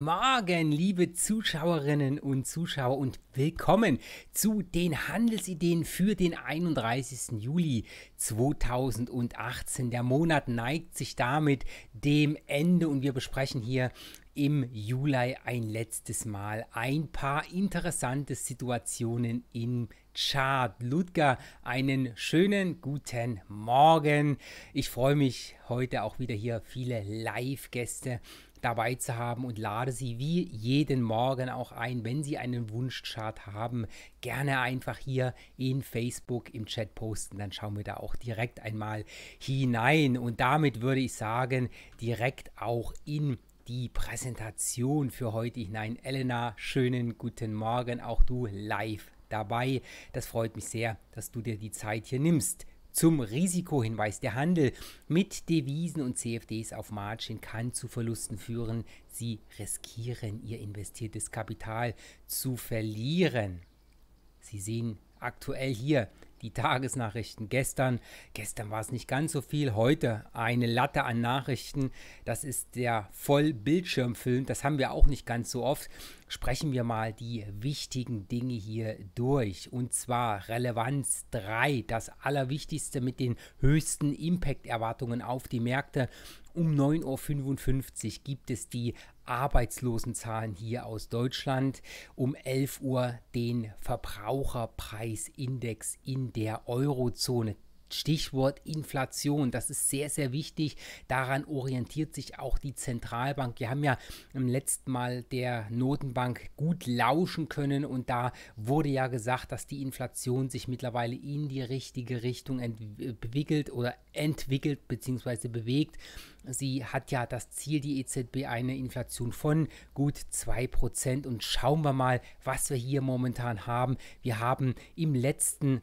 Morgen, liebe Zuschauerinnen und Zuschauer und willkommen zu den Handelsideen für den 31. Juli 2018. Der Monat neigt sich damit dem Ende und wir besprechen hier im Juli ein letztes Mal ein paar interessante Situationen im Chart. Ludger, einen schönen guten Morgen. Ich freue mich heute auch wieder hier viele Live-Gäste dabei zu haben und lade sie wie jeden Morgen auch ein, wenn Sie einen Wunschchart haben, gerne einfach hier in Facebook im Chat posten. Dann schauen wir da auch direkt einmal hinein. Und damit würde ich sagen, direkt auch in die Präsentation für heute hinein. Elena, schönen guten Morgen, auch du live dabei. Das freut mich sehr, dass du dir die Zeit hier nimmst zum Risikohinweis. Der Handel mit Devisen und CFDs auf Margin kann zu Verlusten führen. Sie riskieren ihr investiertes Kapital zu verlieren. Sie sehen aktuell hier die Tagesnachrichten gestern. Gestern war es nicht ganz so viel, heute eine Latte an Nachrichten. Das ist der Vollbildschirmfilm, das haben wir auch nicht ganz so oft. Sprechen wir mal die wichtigen Dinge hier durch. Und zwar Relevanz 3, das Allerwichtigste mit den höchsten Impact-Erwartungen auf die Märkte. Um 9.55 Uhr gibt es die Arbeitslosenzahlen hier aus Deutschland. Um 11 Uhr den Verbraucherpreisindex in der Eurozone. Stichwort Inflation, das ist sehr, sehr wichtig. Daran orientiert sich auch die Zentralbank. Wir haben ja im letzten Mal der Notenbank gut lauschen können und da wurde ja gesagt, dass die Inflation sich mittlerweile in die richtige Richtung entwickelt äh, oder entwickelt bzw. bewegt. Sie hat ja das Ziel, die EZB, eine Inflation von gut 2%. Und schauen wir mal, was wir hier momentan haben. Wir haben im letzten Jahr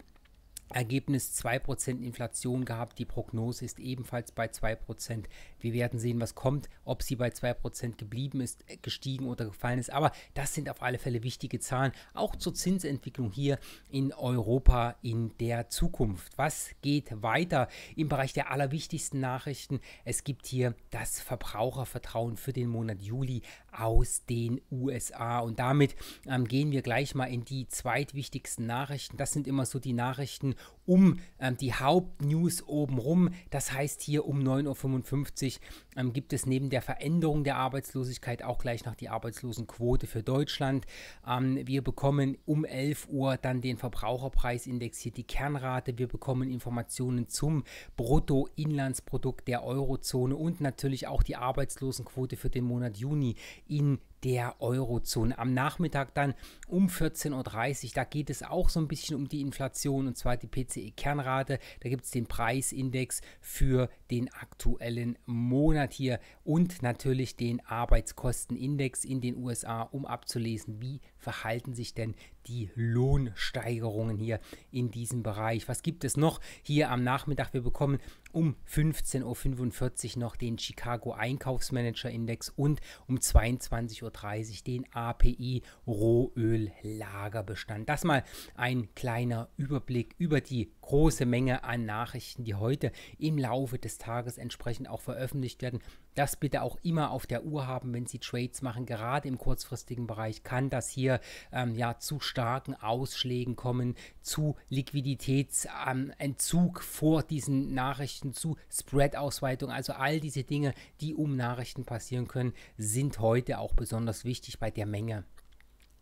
Ergebnis 2% Inflation gehabt. Die Prognose ist ebenfalls bei 2%. Wir werden sehen, was kommt, ob sie bei 2% geblieben ist, äh, gestiegen oder gefallen ist. Aber das sind auf alle Fälle wichtige Zahlen, auch zur Zinsentwicklung hier in Europa in der Zukunft. Was geht weiter im Bereich der allerwichtigsten Nachrichten? Es gibt hier das Verbrauchervertrauen für den Monat Juli aus den USA. Und damit ähm, gehen wir gleich mal in die zweitwichtigsten Nachrichten. Das sind immer so die Nachrichten, um ähm, die Hauptnews obenrum. Das heißt, hier um 9.55 Uhr ähm, gibt es neben der Veränderung der Arbeitslosigkeit auch gleich noch die Arbeitslosenquote für Deutschland. Ähm, wir bekommen um 11 Uhr dann den Verbraucherpreisindex, hier die Kernrate. Wir bekommen Informationen zum Bruttoinlandsprodukt der Eurozone und natürlich auch die Arbeitslosenquote für den Monat Juni in der Eurozone. Am Nachmittag dann um 14.30 Uhr, da geht es auch so ein bisschen um die Inflation und zwar die PCE-Kernrate. Da gibt es den Preisindex für den aktuellen Monat hier und natürlich den Arbeitskostenindex in den USA, um abzulesen, wie verhalten sich denn die Lohnsteigerungen hier in diesem Bereich. Was gibt es noch hier am Nachmittag? Wir bekommen um 15.45 Uhr noch den Chicago Einkaufsmanager Index und um 22.30 Uhr den API Rohöl Lagerbestand. Das mal ein kleiner Überblick über die große Menge an Nachrichten, die heute im Laufe des Tages entsprechend auch veröffentlicht werden. Das bitte auch immer auf der Uhr haben, wenn Sie Trades machen. Gerade im kurzfristigen Bereich kann das hier ähm, ja zu starken Ausschlägen kommen, zu Liquiditätsentzug ähm, vor diesen Nachrichten, zu Spread-Ausweitung. Also all diese Dinge, die um Nachrichten passieren können, sind heute auch besonders wichtig bei der Menge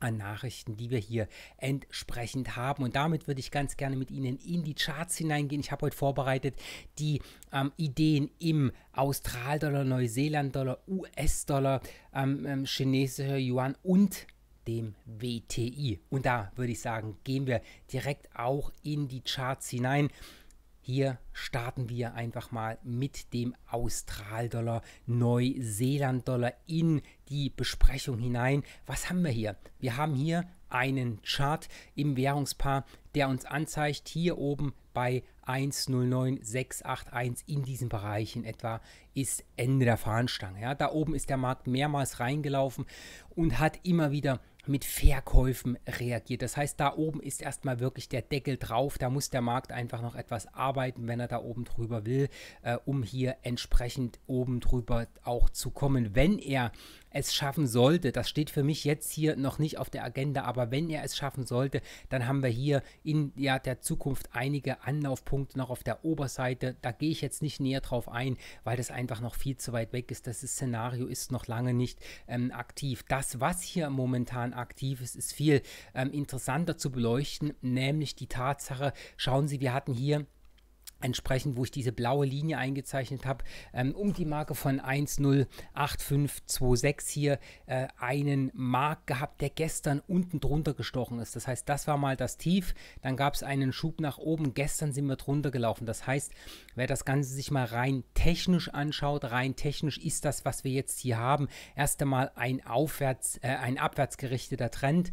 an Nachrichten, die wir hier entsprechend haben. Und damit würde ich ganz gerne mit Ihnen in die Charts hineingehen. Ich habe heute vorbereitet die ähm, Ideen im Australdollar, Neuseeland-Dollar, US-Dollar, ähm, ähm, chinesischer Yuan und dem WTI. Und da würde ich sagen, gehen wir direkt auch in die Charts hinein. Hier starten wir einfach mal mit dem Austral-Dollar, Neuseeland-Dollar in die Besprechung hinein. Was haben wir hier? Wir haben hier einen Chart im Währungspaar, der uns anzeigt, hier oben bei 109681 in diesem Bereich in etwa ist Ende der Fahnenstange. Ja, da oben ist der Markt mehrmals reingelaufen und hat immer wieder mit Verkäufen reagiert. Das heißt, da oben ist erstmal wirklich der Deckel drauf. Da muss der Markt einfach noch etwas arbeiten, wenn er da oben drüber will, äh, um hier entsprechend oben drüber auch zu kommen. Wenn er es schaffen sollte, das steht für mich jetzt hier noch nicht auf der Agenda, aber wenn er es schaffen sollte, dann haben wir hier in ja, der Zukunft einige Anlaufpunkte noch auf der Oberseite. Da gehe ich jetzt nicht näher drauf ein, weil das einfach noch viel zu weit weg ist. Das Szenario ist noch lange nicht ähm, aktiv. Das, was hier momentan aktiv ist, ist viel ähm, interessanter zu beleuchten, nämlich die Tatsache, schauen Sie, wir hatten hier entsprechend, wo ich diese blaue Linie eingezeichnet habe, ähm, um die Marke von 108526 hier äh, einen Markt gehabt, der gestern unten drunter gestochen ist. Das heißt, das war mal das Tief, dann gab es einen Schub nach oben, gestern sind wir drunter gelaufen. Das heißt, wer das Ganze sich mal rein technisch anschaut, rein technisch ist das, was wir jetzt hier haben, erst einmal ein, aufwärts, äh, ein abwärts gerichteter Trend.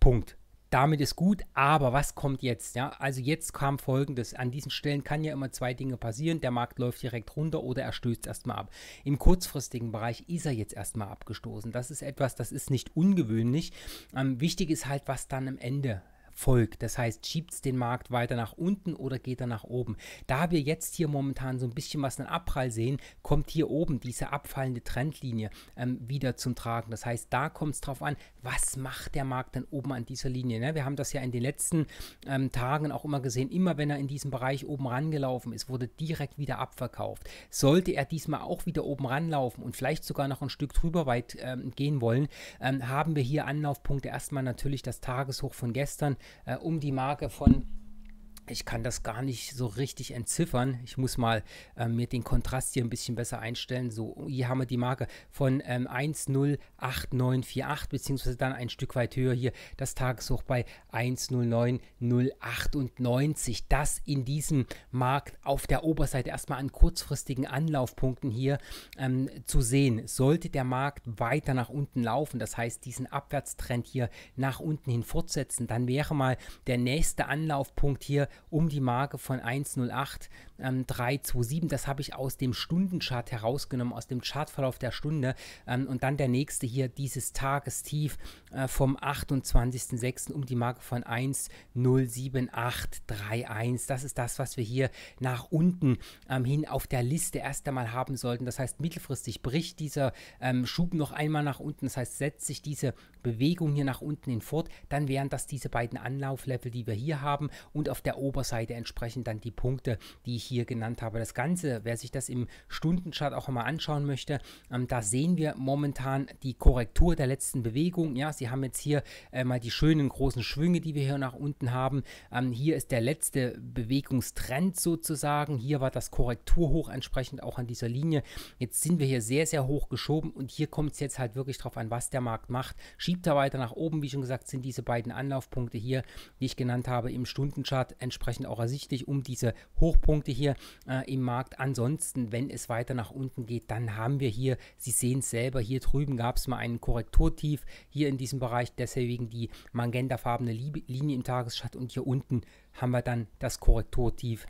Punkt damit ist gut, aber was kommt jetzt? Ja, also jetzt kam folgendes. An diesen Stellen kann ja immer zwei Dinge passieren. Der Markt läuft direkt runter oder er stößt erstmal ab. Im kurzfristigen Bereich ist er jetzt erstmal abgestoßen. Das ist etwas, das ist nicht ungewöhnlich. Ähm, wichtig ist halt, was dann am Ende folgt. Das heißt, schiebt es den Markt weiter nach unten oder geht er nach oben. Da wir jetzt hier momentan so ein bisschen was einen Abprall sehen, kommt hier oben diese abfallende Trendlinie ähm, wieder zum Tragen. Das heißt, da kommt es drauf an, was macht der Markt dann oben an dieser Linie. Ne? Wir haben das ja in den letzten ähm, Tagen auch immer gesehen, immer wenn er in diesem Bereich oben rangelaufen ist, wurde direkt wieder abverkauft. Sollte er diesmal auch wieder oben ranlaufen und vielleicht sogar noch ein Stück drüber weit ähm, gehen wollen, ähm, haben wir hier Anlaufpunkte erstmal natürlich das Tageshoch von gestern, äh, um die Marke von ich kann das gar nicht so richtig entziffern. Ich muss mal äh, mir den Kontrast hier ein bisschen besser einstellen. So, oh, hier haben wir die Marke von ähm, 108,948 beziehungsweise dann ein Stück weit höher hier das Tageshoch bei 109,098. Das in diesem Markt auf der Oberseite erstmal an kurzfristigen Anlaufpunkten hier ähm, zu sehen. Sollte der Markt weiter nach unten laufen, das heißt diesen Abwärtstrend hier nach unten hin fortsetzen, dann wäre mal der nächste Anlaufpunkt hier um die Marke von 1,08 ähm, 327. Das habe ich aus dem Stundenchart herausgenommen, aus dem Chartverlauf der Stunde. Ähm, und dann der nächste hier, dieses Tagestief äh, vom 28.06. um die Marke von 1,07831. Das ist das, was wir hier nach unten ähm, hin auf der Liste erst einmal haben sollten. Das heißt, mittelfristig bricht dieser ähm, Schub noch einmal nach unten. Das heißt, setzt sich diese Bewegung hier nach unten hin fort. Dann wären das diese beiden Anlauflevel, die wir hier haben und auf der Oberseite entsprechend dann die Punkte, die ich hier genannt habe. Das Ganze, wer sich das im Stundenchart auch mal anschauen möchte, ähm, da sehen wir momentan die Korrektur der letzten Bewegung. Ja, Sie haben jetzt hier äh, mal die schönen großen Schwünge, die wir hier nach unten haben. Ähm, hier ist der letzte Bewegungstrend sozusagen. Hier war das Korrekturhoch entsprechend auch an dieser Linie. Jetzt sind wir hier sehr, sehr hoch geschoben und hier kommt es jetzt halt wirklich drauf an, was der Markt macht. Schiebt er weiter nach oben, wie schon gesagt, sind diese beiden Anlaufpunkte hier, die ich genannt habe, im Stundenchart entsprechend auch ersichtlich, um diese Hochpunkte hier äh, im Markt. Ansonsten, wenn es weiter nach unten geht, dann haben wir hier, Sie sehen es selber, hier drüben gab es mal einen Korrekturtief, hier in diesem Bereich, deswegen die magentafarbene Linie im Tagesschatten und hier unten haben wir dann das Korrekturtief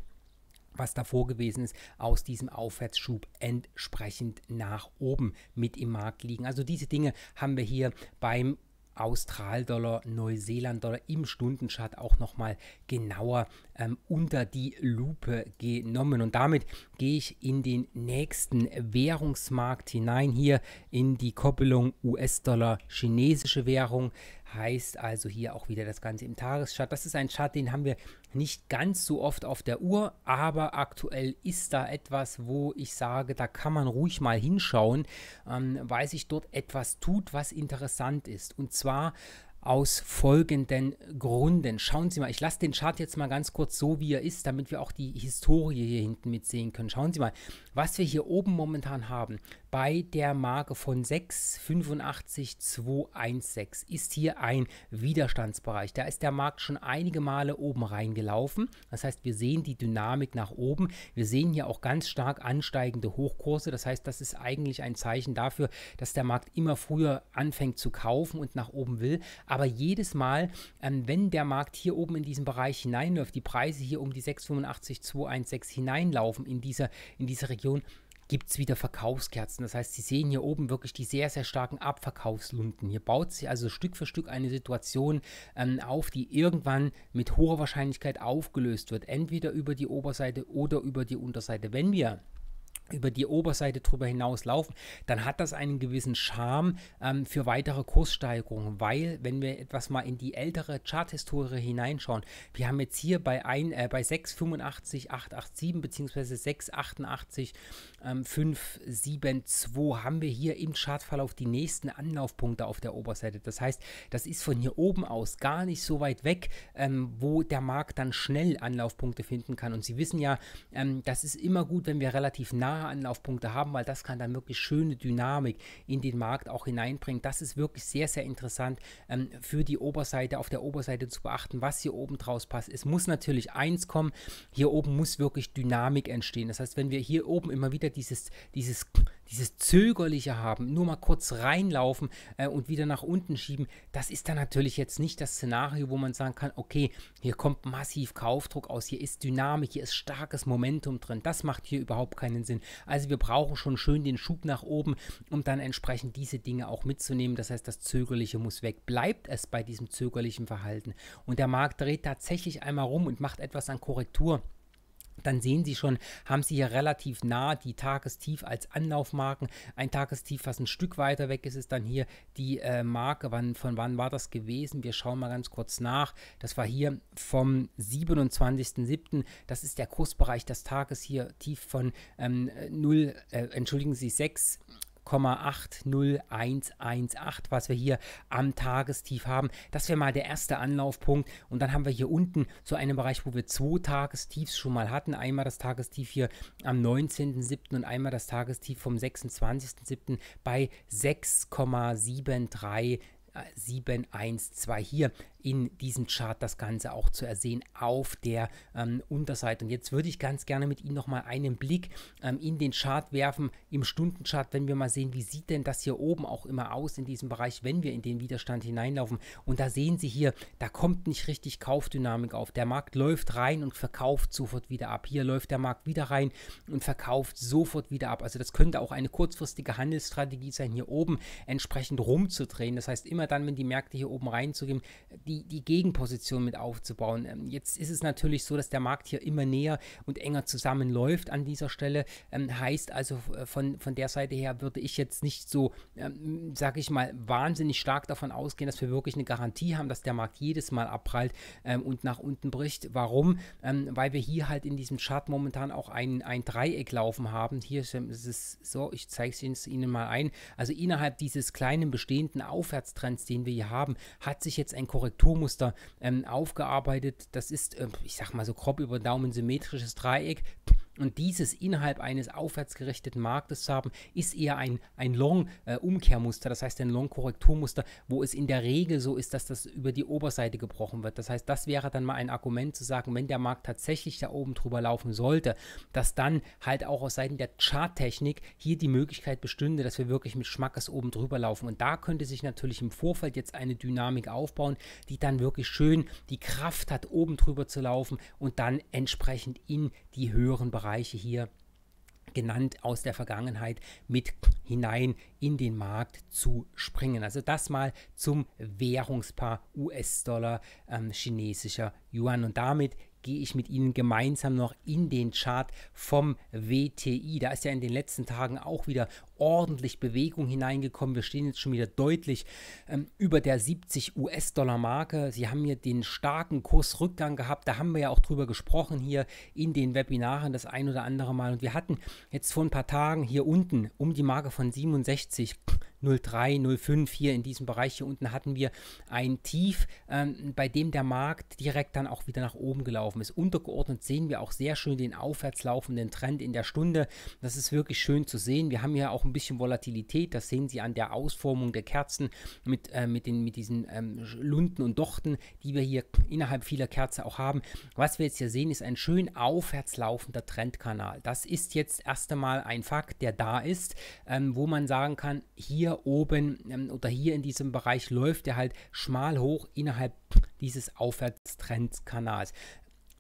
was davor gewesen ist, aus diesem Aufwärtsschub entsprechend nach oben mit im Markt liegen. Also diese Dinge haben wir hier beim Austral-Dollar, Neuseeland-Dollar im Stundenchart auch nochmal genauer ähm, unter die Lupe genommen. Und damit gehe ich in den nächsten Währungsmarkt hinein, hier in die Koppelung US-Dollar chinesische Währung. Heißt also hier auch wieder das Ganze im Tageschart. Das ist ein Chart, den haben wir nicht ganz so oft auf der Uhr, aber aktuell ist da etwas, wo ich sage, da kann man ruhig mal hinschauen, ähm, weil sich dort etwas tut, was interessant ist. Und zwar aus folgenden Gründen. Schauen Sie mal, ich lasse den Chart jetzt mal ganz kurz so, wie er ist, damit wir auch die Historie hier hinten mitsehen können. Schauen Sie mal, was wir hier oben momentan haben, bei der Marke von 6,85216 ist hier ein Widerstandsbereich. Da ist der Markt schon einige Male oben reingelaufen. Das heißt, wir sehen die Dynamik nach oben. Wir sehen hier auch ganz stark ansteigende Hochkurse. Das heißt, das ist eigentlich ein Zeichen dafür, dass der Markt immer früher anfängt zu kaufen und nach oben will. Aber aber jedes Mal, ähm, wenn der Markt hier oben in diesen Bereich hineinläuft, die Preise hier um die 685,216 hineinlaufen in dieser, in dieser Region, gibt es wieder Verkaufskerzen. Das heißt, Sie sehen hier oben wirklich die sehr, sehr starken Abverkaufslunden. Hier baut sich also Stück für Stück eine Situation ähm, auf, die irgendwann mit hoher Wahrscheinlichkeit aufgelöst wird. Entweder über die Oberseite oder über die Unterseite. Wenn wir über die Oberseite drüber hinaus laufen, dann hat das einen gewissen Charme ähm, für weitere Kurssteigerungen, weil wenn wir etwas mal in die ältere Charthistorie hineinschauen, wir haben jetzt hier bei, ein, äh, bei 685, bzw. 688572 ähm, haben wir hier im Chartverlauf die nächsten Anlaufpunkte auf der Oberseite. Das heißt, das ist von hier oben aus gar nicht so weit weg, ähm, wo der Markt dann schnell Anlaufpunkte finden kann. Und Sie wissen ja, ähm, das ist immer gut, wenn wir relativ nah klare Anlaufpunkte haben, weil das kann dann wirklich schöne Dynamik in den Markt auch hineinbringen. Das ist wirklich sehr, sehr interessant ähm, für die Oberseite, auf der Oberseite zu beachten, was hier oben draus passt. Es muss natürlich eins kommen, hier oben muss wirklich Dynamik entstehen. Das heißt, wenn wir hier oben immer wieder dieses, dieses dieses zögerliche haben, nur mal kurz reinlaufen äh, und wieder nach unten schieben, das ist dann natürlich jetzt nicht das Szenario, wo man sagen kann, okay, hier kommt massiv Kaufdruck aus, hier ist Dynamik, hier ist starkes Momentum drin, das macht hier überhaupt keinen Sinn. Also wir brauchen schon schön den Schub nach oben, um dann entsprechend diese Dinge auch mitzunehmen. Das heißt, das Zögerliche muss weg. Bleibt es bei diesem zögerlichen Verhalten und der Markt dreht tatsächlich einmal rum und macht etwas an Korrektur dann sehen Sie schon, haben Sie hier relativ nah die Tagestief als Anlaufmarken. Ein Tagestief, was ein Stück weiter weg ist, ist dann hier die äh, Marke. Wann, von wann war das gewesen? Wir schauen mal ganz kurz nach. Das war hier vom 27.07. Das ist der Kursbereich des Tages hier tief von ähm, 0, äh, entschuldigen Sie, 6 0,80118, was wir hier am Tagestief haben. Das wäre mal der erste Anlaufpunkt. Und dann haben wir hier unten so einen Bereich, wo wir zwei Tagestiefs schon mal hatten. Einmal das Tagestief hier am 19.07. und einmal das Tagestief vom 26.07. bei 6,73. 712 äh, hier in diesem Chart das Ganze auch zu ersehen auf der ähm, Unterseite. Und jetzt würde ich ganz gerne mit Ihnen nochmal einen Blick ähm, in den Chart werfen, im Stundenchart, wenn wir mal sehen, wie sieht denn das hier oben auch immer aus in diesem Bereich, wenn wir in den Widerstand hineinlaufen. Und da sehen Sie hier, da kommt nicht richtig Kaufdynamik auf. Der Markt läuft rein und verkauft sofort wieder ab. Hier läuft der Markt wieder rein und verkauft sofort wieder ab. Also das könnte auch eine kurzfristige Handelsstrategie sein, hier oben entsprechend rumzudrehen. Das heißt, immer dann, wenn die Märkte hier oben reinzugehen, die die, die Gegenposition mit aufzubauen. Ähm, jetzt ist es natürlich so, dass der Markt hier immer näher und enger zusammenläuft an dieser Stelle. Ähm, heißt also, äh, von, von der Seite her würde ich jetzt nicht so, ähm, sage ich mal, wahnsinnig stark davon ausgehen, dass wir wirklich eine Garantie haben, dass der Markt jedes Mal abprallt ähm, und nach unten bricht. Warum? Ähm, weil wir hier halt in diesem Chart momentan auch ein, ein Dreieck laufen haben. Hier ist ähm, es so, ich zeige es Ihnen mal ein. Also innerhalb dieses kleinen bestehenden Aufwärtstrends, den wir hier haben, hat sich jetzt ein Korrektur Strukturmuster ähm, aufgearbeitet. Das ist, äh, ich sag mal so grob über Daumen, symmetrisches Dreieck und dieses innerhalb eines aufwärtsgerichteten Marktes zu haben, ist eher ein, ein Long-Umkehrmuster, äh, das heißt ein Long-Korrekturmuster, wo es in der Regel so ist, dass das über die Oberseite gebrochen wird. Das heißt, das wäre dann mal ein Argument zu sagen, wenn der Markt tatsächlich da oben drüber laufen sollte, dass dann halt auch aus Seiten der Charttechnik hier die Möglichkeit bestünde, dass wir wirklich mit Schmackes oben drüber laufen. Und da könnte sich natürlich im Vorfeld jetzt eine Dynamik aufbauen, die dann wirklich schön die Kraft hat, oben drüber zu laufen und dann entsprechend in die höheren Bereiche Bereiche hier genannt aus der Vergangenheit mit hinein in den Markt zu springen. Also das mal zum Währungspaar US-Dollar, ähm, chinesischer Yuan. Und damit gehe ich mit Ihnen gemeinsam noch in den Chart vom WTI. Da ist ja in den letzten Tagen auch wieder ordentlich Bewegung hineingekommen. Wir stehen jetzt schon wieder deutlich ähm, über der 70 US-Dollar-Marke. Sie haben hier den starken Kursrückgang gehabt. Da haben wir ja auch drüber gesprochen hier in den Webinaren das ein oder andere Mal. Und wir hatten jetzt vor ein paar Tagen hier unten um die Marke von 67 03, 05 hier in diesem Bereich hier unten hatten wir ein Tief, ähm, bei dem der Markt direkt dann auch wieder nach oben gelaufen ist. Untergeordnet sehen wir auch sehr schön den aufwärts laufenden Trend in der Stunde. Das ist wirklich schön zu sehen. Wir haben hier auch ein bisschen Volatilität. Das sehen Sie an der Ausformung der Kerzen mit, äh, mit, den, mit diesen ähm, Lunden und Dochten, die wir hier innerhalb vieler Kerzen auch haben. Was wir jetzt hier sehen, ist ein schön aufwärts laufender Trendkanal. Das ist jetzt erst einmal ein Fakt, der da ist, ähm, wo man sagen kann, hier hier oben ähm, oder hier in diesem Bereich läuft er halt schmal hoch innerhalb dieses Aufwärtstrendkanals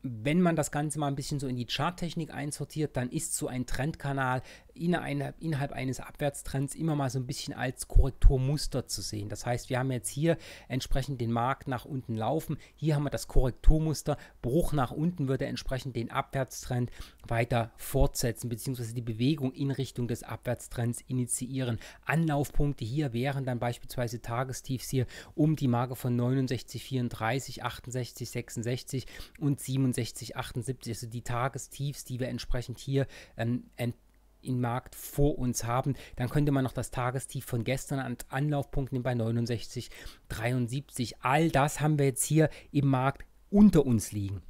wenn man das Ganze mal ein bisschen so in die Charttechnik einsortiert, dann ist so ein Trendkanal innerhalb, innerhalb eines Abwärtstrends immer mal so ein bisschen als Korrekturmuster zu sehen. Das heißt, wir haben jetzt hier entsprechend den Markt nach unten laufen. Hier haben wir das Korrekturmuster. Bruch nach unten würde entsprechend den Abwärtstrend weiter fortsetzen, beziehungsweise die Bewegung in Richtung des Abwärtstrends initiieren. Anlaufpunkte hier wären dann beispielsweise Tagestiefs hier um die Marke von 69,34, 68, 66 und 67, 78, also die Tagestiefs, die wir entsprechend hier ähm, entdecken in Markt vor uns haben. Dann könnte man noch das Tagestief von gestern an Anlaufpunkt nehmen bei 69,73. All das haben wir jetzt hier im Markt unter uns liegen.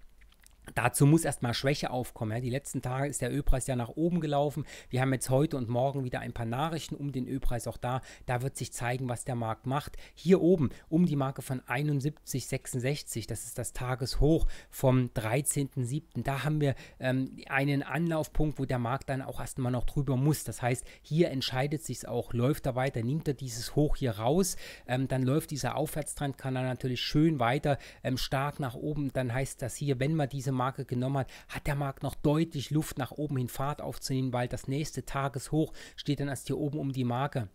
Dazu muss erstmal Schwäche aufkommen. Ja. Die letzten Tage ist der Ölpreis ja nach oben gelaufen. Wir haben jetzt heute und morgen wieder ein paar Nachrichten um den Ölpreis auch da. Da wird sich zeigen, was der Markt macht. Hier oben um die Marke von 71,66, das ist das Tageshoch vom 13.07. Da haben wir ähm, einen Anlaufpunkt, wo der Markt dann auch erstmal noch drüber muss. Das heißt, hier entscheidet sich es auch, läuft er weiter, nimmt er dieses Hoch hier raus, ähm, dann läuft dieser Aufwärtstrend, kann er natürlich schön weiter ähm, stark nach oben. Dann heißt das hier, wenn man diese Marke genommen hat, hat der Markt noch deutlich Luft nach oben hin Fahrt aufzunehmen, weil das nächste Tageshoch steht dann erst hier oben um die Marke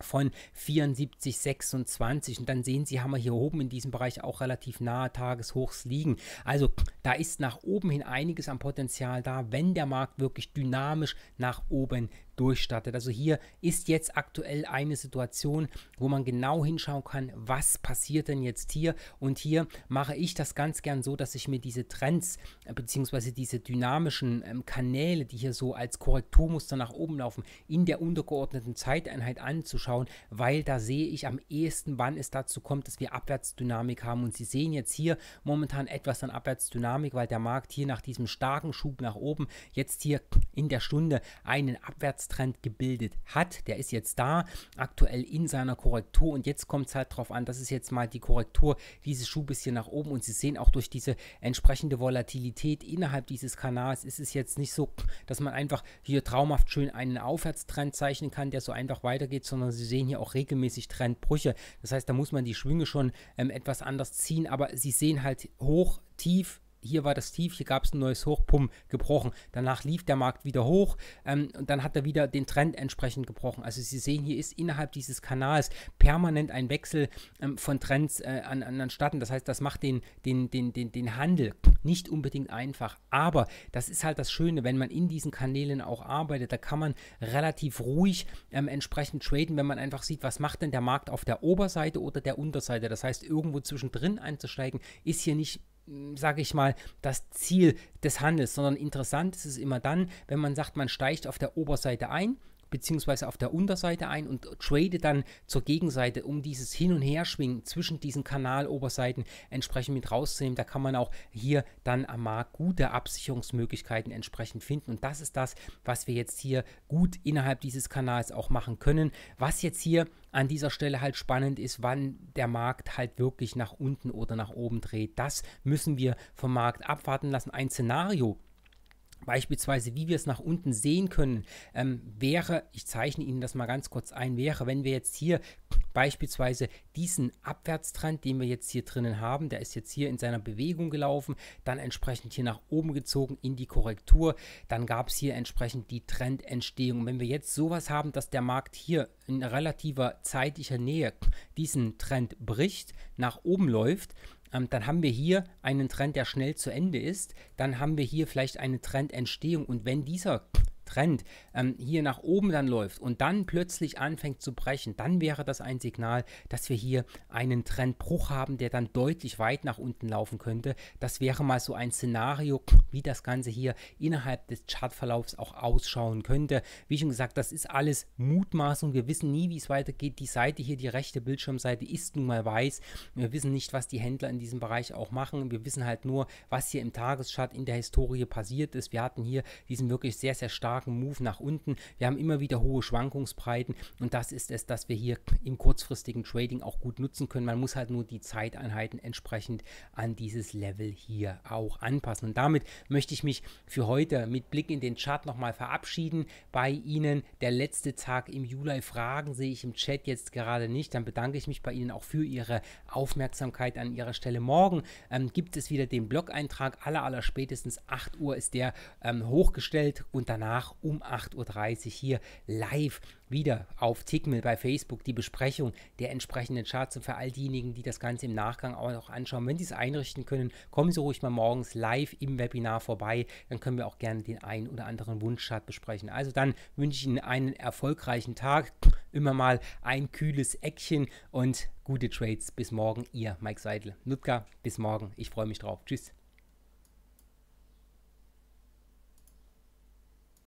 von 74,26 und dann sehen Sie, haben wir hier oben in diesem Bereich auch relativ nahe Tageshochs liegen. Also da ist nach oben hin einiges an Potenzial da, wenn der Markt wirklich dynamisch nach oben durchstattet. Also hier ist jetzt aktuell eine Situation, wo man genau hinschauen kann, was passiert denn jetzt hier. Und hier mache ich das ganz gern so, dass ich mir diese Trends äh, bzw. diese dynamischen ähm, Kanäle, die hier so als Korrekturmuster nach oben laufen, in der untergeordneten Zeiteinheit anzuschauen, weil da sehe ich am ehesten, wann es dazu kommt, dass wir Abwärtsdynamik haben. Und Sie sehen jetzt hier momentan etwas an Abwärtsdynamik, weil der Markt hier nach diesem starken Schub nach oben jetzt hier in der Stunde einen Abwärts Abwärtstrend gebildet hat. Der ist jetzt da, aktuell in seiner Korrektur und jetzt kommt es halt drauf an, das ist jetzt mal die Korrektur dieses Schubes hier nach oben und Sie sehen auch durch diese entsprechende Volatilität innerhalb dieses Kanals ist es jetzt nicht so, dass man einfach hier traumhaft schön einen Aufwärtstrend zeichnen kann, der so einfach weitergeht, sondern Sie sehen hier auch regelmäßig Trendbrüche. Das heißt, da muss man die Schwünge schon ähm, etwas anders ziehen, aber Sie sehen halt hoch, tief, hier war das Tief, hier gab es ein neues Hoch, pum, gebrochen. Danach lief der Markt wieder hoch ähm, und dann hat er wieder den Trend entsprechend gebrochen. Also Sie sehen, hier ist innerhalb dieses Kanals permanent ein Wechsel ähm, von Trends äh, an anderen Staaten. Das heißt, das macht den, den, den, den, den Handel nicht unbedingt einfach. Aber das ist halt das Schöne, wenn man in diesen Kanälen auch arbeitet, da kann man relativ ruhig ähm, entsprechend traden, wenn man einfach sieht, was macht denn der Markt auf der Oberseite oder der Unterseite. Das heißt, irgendwo zwischendrin einzusteigen, ist hier nicht sage ich mal, das Ziel des Handels, sondern interessant ist es immer dann, wenn man sagt, man steigt auf der Oberseite ein, beziehungsweise auf der Unterseite ein und trade dann zur Gegenseite, um dieses Hin- und Herschwingen zwischen diesen Kanaloberseiten entsprechend mit rauszunehmen. Da kann man auch hier dann am Markt gute Absicherungsmöglichkeiten entsprechend finden. Und das ist das, was wir jetzt hier gut innerhalb dieses Kanals auch machen können. Was jetzt hier an dieser Stelle halt spannend ist, wann der Markt halt wirklich nach unten oder nach oben dreht. Das müssen wir vom Markt abwarten lassen. Ein Szenario, Beispielsweise, wie wir es nach unten sehen können, ähm, wäre, ich zeichne Ihnen das mal ganz kurz ein, wäre, wenn wir jetzt hier beispielsweise diesen Abwärtstrend, den wir jetzt hier drinnen haben, der ist jetzt hier in seiner Bewegung gelaufen, dann entsprechend hier nach oben gezogen in die Korrektur, dann gab es hier entsprechend die Trendentstehung. Und wenn wir jetzt sowas haben, dass der Markt hier in relativer zeitlicher Nähe diesen Trend bricht, nach oben läuft, ähm, dann haben wir hier einen Trend, der schnell zu Ende ist. Dann haben wir hier vielleicht eine Trendentstehung. Und wenn dieser Trend ähm, hier nach oben dann läuft und dann plötzlich anfängt zu brechen, dann wäre das ein Signal, dass wir hier einen Trendbruch haben, der dann deutlich weit nach unten laufen könnte. Das wäre mal so ein Szenario, wie das Ganze hier innerhalb des Chartverlaufs auch ausschauen könnte. Wie schon gesagt, das ist alles Mutmaßung. Wir wissen nie, wie es weitergeht. Die Seite hier, die rechte Bildschirmseite, ist nun mal weiß. Wir wissen nicht, was die Händler in diesem Bereich auch machen. Wir wissen halt nur, was hier im Tageschart in der Historie passiert ist. Wir hatten hier diesen wirklich sehr, sehr starken starken Move nach unten. Wir haben immer wieder hohe Schwankungsbreiten und das ist es, dass wir hier im kurzfristigen Trading auch gut nutzen können. Man muss halt nur die Zeiteinheiten entsprechend an dieses Level hier auch anpassen. Und damit möchte ich mich für heute mit Blick in den Chart nochmal verabschieden. Bei Ihnen der letzte Tag im Juli. Fragen sehe ich im Chat jetzt gerade nicht. Dann bedanke ich mich bei Ihnen auch für Ihre Aufmerksamkeit an Ihrer Stelle. Morgen ähm, gibt es wieder den Blog-Eintrag. Aller, aller spätestens 8 Uhr ist der ähm, hochgestellt und danach Donnerstag um 8.30 Uhr hier live wieder auf Tickmill bei Facebook die Besprechung der entsprechenden Charts. Und für all diejenigen, die das Ganze im Nachgang auch noch anschauen, wenn sie es einrichten können, kommen Sie ruhig mal morgens live im Webinar vorbei. Dann können wir auch gerne den einen oder anderen Wunschchart besprechen. Also dann wünsche ich Ihnen einen erfolgreichen Tag. Immer mal ein kühles Eckchen und gute Trades. Bis morgen, Ihr Mike Seidel. Nutka, bis morgen. Ich freue mich drauf. Tschüss.